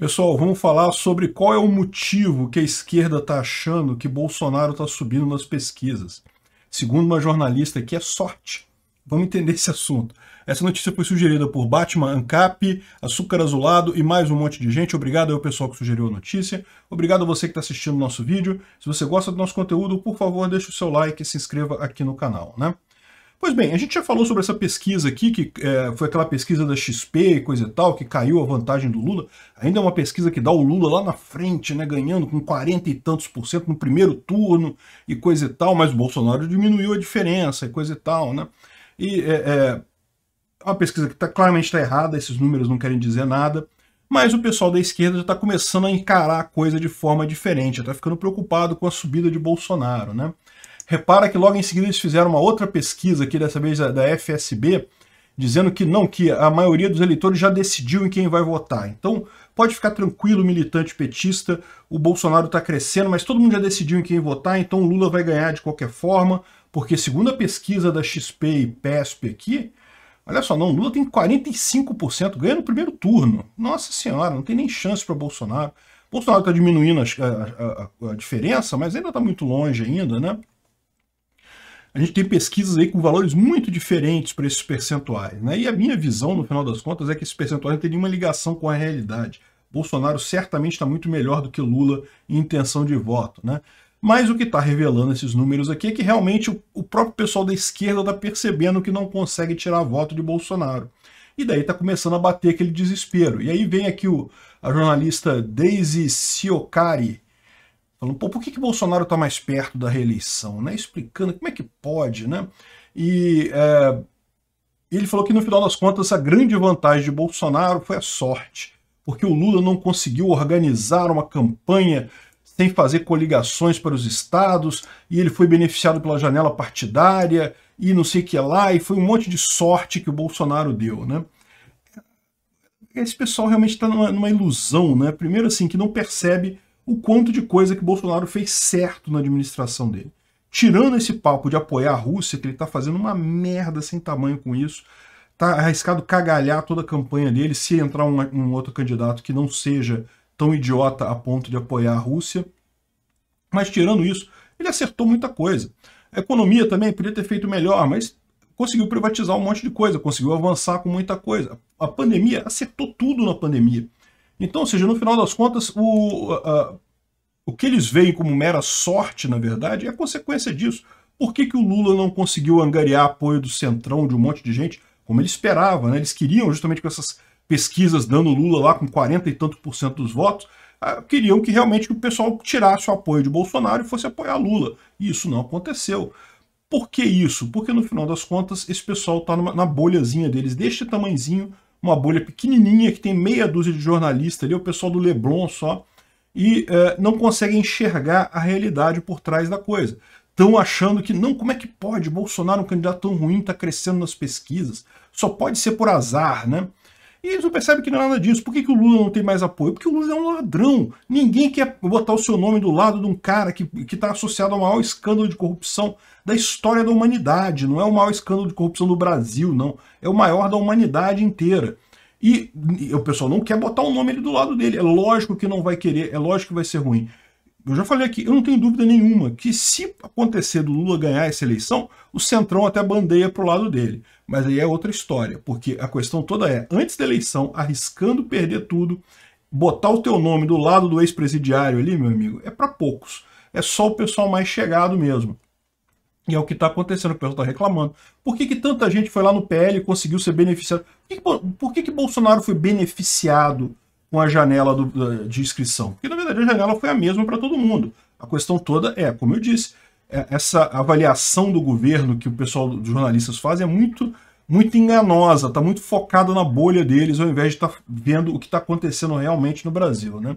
Pessoal, vamos falar sobre qual é o motivo que a esquerda está achando que Bolsonaro está subindo nas pesquisas. Segundo uma jornalista aqui, é sorte. Vamos entender esse assunto. Essa notícia foi sugerida por Batman, Ancap, Açúcar Azulado e mais um monte de gente. Obrigado ao pessoal que sugeriu a notícia. Obrigado a você que está assistindo o nosso vídeo. Se você gosta do nosso conteúdo, por favor, deixe o seu like e se inscreva aqui no canal. Né? Pois bem, a gente já falou sobre essa pesquisa aqui, que é, foi aquela pesquisa da XP e coisa e tal, que caiu a vantagem do Lula. Ainda é uma pesquisa que dá o Lula lá na frente, né, ganhando com 40 e tantos por cento no primeiro turno e coisa e tal, mas o Bolsonaro diminuiu a diferença e coisa e tal, né? E é, é uma pesquisa que tá, claramente está errada, esses números não querem dizer nada, mas o pessoal da esquerda já está começando a encarar a coisa de forma diferente, está ficando preocupado com a subida de Bolsonaro, né? Repara que logo em seguida eles fizeram uma outra pesquisa aqui, dessa vez da FSB, dizendo que não, que a maioria dos eleitores já decidiu em quem vai votar. Então, pode ficar tranquilo, militante petista, o Bolsonaro está crescendo, mas todo mundo já decidiu em quem votar, então o Lula vai ganhar de qualquer forma, porque segundo a pesquisa da XP e PESP aqui, olha só, não, Lula tem 45%, ganha no primeiro turno. Nossa senhora, não tem nem chance para Bolsonaro. Bolsonaro está diminuindo a, a, a, a diferença, mas ainda está muito longe ainda, né? a gente tem pesquisas aí com valores muito diferentes para esses percentuais. Né? E a minha visão, no final das contas, é que esses percentuais não tem nenhuma ligação com a realidade. Bolsonaro certamente está muito melhor do que Lula em intenção de voto. Né? Mas o que está revelando esses números aqui é que realmente o, o próprio pessoal da esquerda está percebendo que não consegue tirar voto de Bolsonaro. E daí está começando a bater aquele desespero. E aí vem aqui o, a jornalista Daisy Siocari, Falando, pô, por que, que Bolsonaro está mais perto da reeleição? Né? Explicando como é que pode, né? E é, ele falou que no final das contas a grande vantagem de Bolsonaro foi a sorte, porque o Lula não conseguiu organizar uma campanha sem fazer coligações para os estados, e ele foi beneficiado pela janela partidária, e não sei o que lá, e foi um monte de sorte que o Bolsonaro deu, né? Esse pessoal realmente está numa, numa, ilusão, né? Primeiro assim, que não percebe o quanto de coisa que Bolsonaro fez certo na administração dele. Tirando esse papo de apoiar a Rússia, que ele está fazendo uma merda sem tamanho com isso, tá arriscado cagalhar toda a campanha dele se entrar um, um outro candidato que não seja tão idiota a ponto de apoiar a Rússia. Mas tirando isso, ele acertou muita coisa. A economia também podia ter feito melhor, ah, mas conseguiu privatizar um monte de coisa, conseguiu avançar com muita coisa. A pandemia acertou tudo na pandemia. Então, ou seja, no final das contas, o, o que eles veem como mera sorte, na verdade, é consequência disso. Por que, que o Lula não conseguiu angariar apoio do Centrão, de um monte de gente, como ele esperava? Né? Eles queriam, justamente com essas pesquisas dando Lula lá com 40 e tanto por cento dos votos, ah, queriam que realmente o pessoal tirasse o apoio de Bolsonaro e fosse apoiar Lula. E isso não aconteceu. Por que isso? Porque no final das contas, esse pessoal está na bolhazinha deles, deste tamanzinho, uma bolha pequenininha que tem meia dúzia de jornalistas ali, o pessoal do Leblon só, e é, não conseguem enxergar a realidade por trás da coisa. Estão achando que, não, como é que pode? Bolsonaro, é um candidato tão ruim, está crescendo nas pesquisas. Só pode ser por azar, né? E eles não percebem que não é nada disso. Por que, que o Lula não tem mais apoio? Porque o Lula é um ladrão. Ninguém quer botar o seu nome do lado de um cara que está associado ao maior escândalo de corrupção da história da humanidade. Não é o maior escândalo de corrupção do Brasil, não. É o maior da humanidade inteira. E, e o pessoal não quer botar o nome do lado dele. É lógico que não vai querer, é lógico que vai ser ruim eu já falei aqui, eu não tenho dúvida nenhuma que se acontecer do Lula ganhar essa eleição, o Centrão até bandeia para o lado dele. Mas aí é outra história, porque a questão toda é, antes da eleição, arriscando perder tudo, botar o teu nome do lado do ex-presidiário ali, meu amigo, é para poucos. É só o pessoal mais chegado mesmo. E é o que está acontecendo, o pessoal está reclamando. Por que, que tanta gente foi lá no PL e conseguiu ser beneficiado? Por que, que, por que, que Bolsonaro foi beneficiado com a janela do, de inscrição. Porque, na verdade, a janela foi a mesma para todo mundo. A questão toda é, como eu disse, é essa avaliação do governo que o pessoal dos jornalistas faz é muito muito enganosa, está muito focada na bolha deles, ao invés de estar tá vendo o que está acontecendo realmente no Brasil. Né?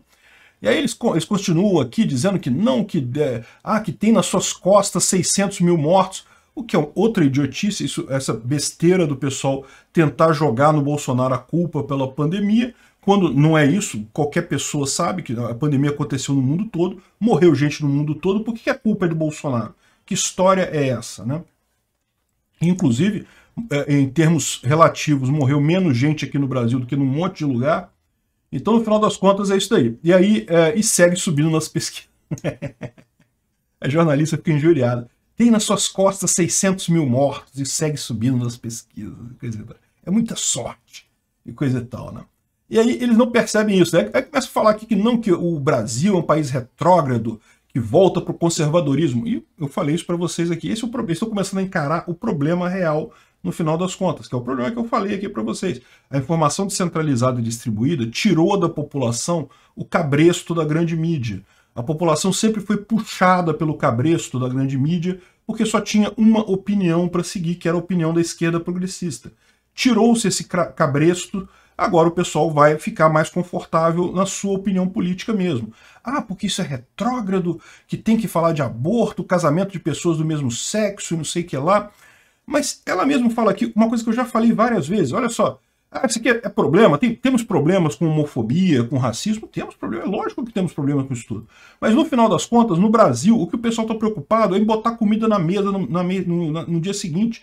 E aí eles, eles continuam aqui dizendo que não, que, é, ah, que tem nas suas costas 600 mil mortos, o que é outra idiotice, isso, essa besteira do pessoal tentar jogar no Bolsonaro a culpa pela pandemia, quando não é isso, qualquer pessoa sabe que a pandemia aconteceu no mundo todo, morreu gente no mundo todo, por que a culpa é do Bolsonaro? Que história é essa, né? Inclusive, é, em termos relativos, morreu menos gente aqui no Brasil do que num monte de lugar. Então, no final das contas, é isso aí. E aí, é, e segue subindo nas pesquisas. a jornalista fica injuriada. Tem nas suas costas 600 mil mortos e segue subindo nas pesquisas. é muita sorte e coisa e tal, né? E aí eles não percebem isso, né? Aí começa a falar aqui que não, que o Brasil é um país retrógrado, que volta para o conservadorismo. E eu falei isso para vocês aqui. Esse é o problema. Estou começando a encarar o problema real no final das contas, que é o problema que eu falei aqui para vocês. A informação descentralizada e distribuída tirou da população o cabresto da grande mídia. A população sempre foi puxada pelo cabresto da grande mídia porque só tinha uma opinião para seguir, que era a opinião da esquerda progressista. Tirou-se esse cabresto Agora o pessoal vai ficar mais confortável na sua opinião política mesmo. Ah, porque isso é retrógrado, que tem que falar de aborto, casamento de pessoas do mesmo sexo e não sei o que lá. Mas ela mesma fala aqui uma coisa que eu já falei várias vezes. Olha só, ah, isso aqui é, problema? Tem, temos problemas com homofobia, com racismo? Temos problemas é lógico que temos problemas com isso tudo. Mas no final das contas, no Brasil, o que o pessoal está preocupado é em botar comida na mesa no, na, no, no dia seguinte.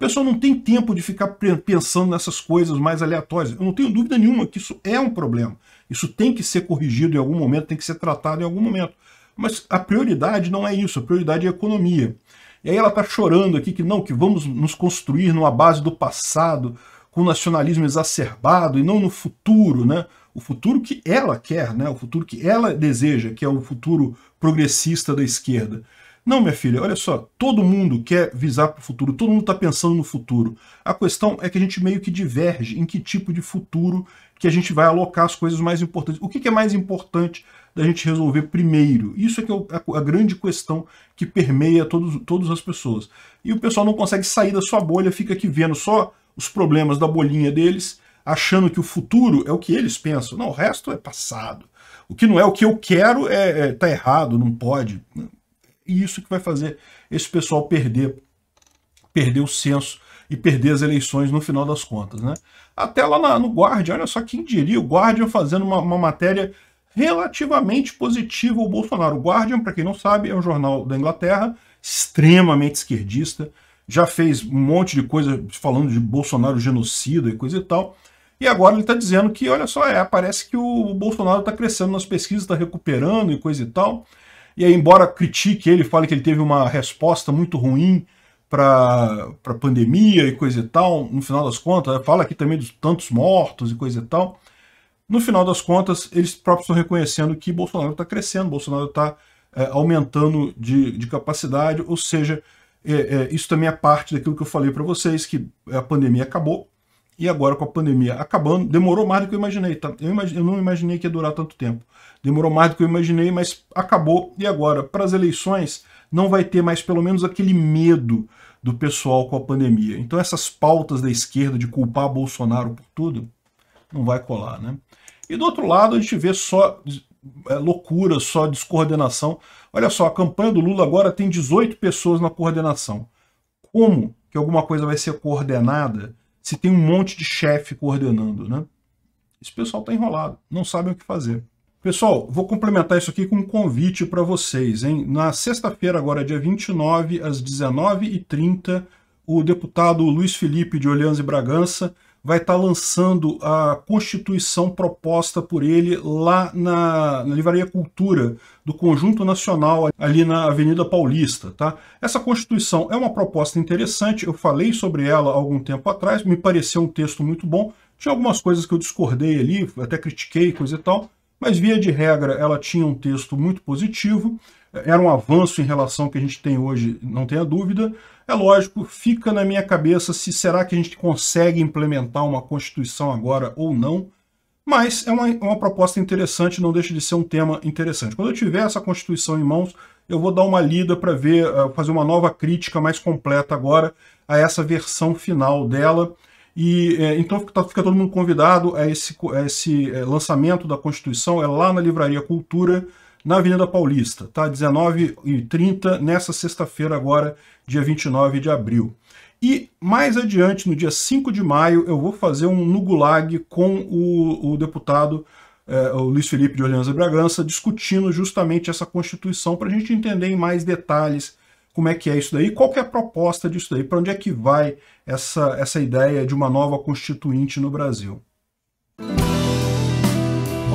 O pessoal não tem tempo de ficar pensando nessas coisas mais aleatórias. Eu não tenho dúvida nenhuma que isso é um problema. Isso tem que ser corrigido em algum momento, tem que ser tratado em algum momento. Mas a prioridade não é isso, a prioridade é a economia. E aí ela está chorando aqui que não, que vamos nos construir numa base do passado, com nacionalismo exacerbado e não no futuro, né? O futuro que ela quer, né? O futuro que ela deseja, que é o futuro progressista da esquerda. Não, minha filha, olha só, todo mundo quer visar para o futuro, todo mundo está pensando no futuro. A questão é que a gente meio que diverge em que tipo de futuro que a gente vai alocar as coisas mais importantes. O que, que é mais importante da gente resolver primeiro? Isso é, que é a grande questão que permeia todos, todas as pessoas. E o pessoal não consegue sair da sua bolha, fica aqui vendo só os problemas da bolinha deles, achando que o futuro é o que eles pensam. Não, o resto é passado. O que não é o que eu quero é, é tá errado, não pode. Né? E isso que vai fazer esse pessoal perder, perder o senso e perder as eleições no final das contas. Né? Até lá na, no Guardian, olha só quem diria, o Guardian fazendo uma, uma matéria relativamente positiva ao Bolsonaro. O Guardian, para quem não sabe, é um jornal da Inglaterra, extremamente esquerdista, já fez um monte de coisa falando de Bolsonaro genocida e coisa e tal. E agora ele está dizendo que, olha só, é, parece que o Bolsonaro está crescendo nas pesquisas, está recuperando e coisa e tal. E aí, embora critique ele, fale que ele teve uma resposta muito ruim para a pandemia e coisa e tal, no final das contas, né, fala aqui também dos tantos mortos e coisa e tal. No final das contas, eles próprios estão reconhecendo que Bolsonaro está crescendo, Bolsonaro está é, aumentando de, de capacidade, ou seja, é, é, isso também é parte daquilo que eu falei para vocês, que a pandemia acabou, e agora, com a pandemia acabando, demorou mais do que eu imaginei. Tá? Eu, imag... eu não imaginei que ia durar tanto tempo. Demorou mais do que eu imaginei, mas acabou. E agora, para as eleições, não vai ter mais pelo menos aquele medo do pessoal com a pandemia. Então essas pautas da esquerda de culpar Bolsonaro por tudo não vai colar, né? E do outro lado a gente vê só é, loucura, só descoordenação. Olha só, a campanha do Lula agora tem 18 pessoas na coordenação. Como que alguma coisa vai ser coordenada se tem um monte de chefe coordenando, né? Esse pessoal está enrolado, não sabem o que fazer. Pessoal, vou complementar isso aqui com um convite para vocês. Hein? Na sexta-feira, agora dia 29, às 19h30, o deputado Luiz Felipe de Olhãs e Bragança vai estar tá lançando a Constituição proposta por ele lá na, na, Livraria Cultura do Conjunto Nacional, ali na Avenida Paulista. Tá? Essa Constituição é uma proposta interessante, eu falei sobre ela algum tempo atrás, me pareceu um texto muito bom, tinha algumas coisas que eu discordei ali, até critiquei, coisa e tal, mas via de regra ela tinha um texto muito positivo, era um avanço em relação ao que a gente tem hoje, não tenha dúvida. É lógico, fica na minha cabeça se será que a gente consegue implementar uma Constituição agora ou não, mas é uma, é uma proposta interessante, não deixa de ser um tema interessante. Quando eu tiver essa Constituição em mãos, eu vou dar uma lida para ver, eh, fazer uma nova crítica mais completa agora a essa versão final dela. E eh, então tá, fica, todo mundo convidado a esse, a esse eh, lançamento da Constituição, é lá na Livraria Cultura, na Avenida Paulista, tá? 19h30, nessa sexta-feira agora, dia 29 de abril. E mais adiante, no dia 5 de maio, eu vou fazer um Nugulag com o, o deputado eh, o Luiz Felipe de Orleans e Bragança, discutindo justamente essa Constituição, para a gente entender em mais detalhes como é que é isso daí, qual é a proposta disso daí, para onde é que vai essa, essa ideia de uma nova Constituinte no Brasil.